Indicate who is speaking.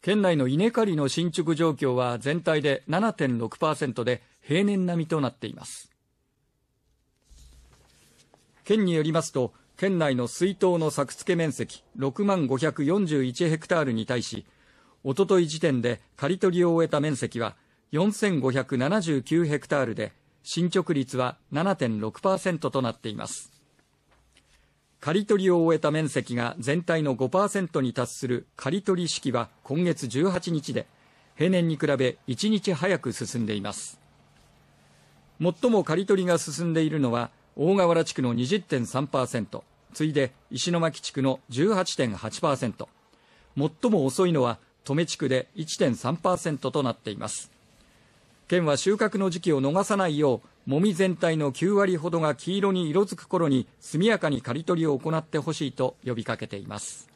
Speaker 1: 県内の稲刈りの進捗状況は全体で7.6%で平年並みとなっています県によりますと県内の水筒の作付面積6万541ヘクタールに対しおととい時点で刈り取りを終えた面積は4579ヘクタールで進捗率は7.6%となっています刈り取りを終えた面積が全体の5%に達する刈り取り式は今月18日で、平年に比べ1日早く進んでいます。最も刈り取りが進んでいるのは、大河原地区の20.3%、次いで石巻地区の18.8%、最も遅いのは登米地区で1.3%となっています。県は収穫の時期を逃さないよう、もみ全体の9割ほどが黄色に色づく頃に速やかに刈り取りを行ってほしいと呼びかけています。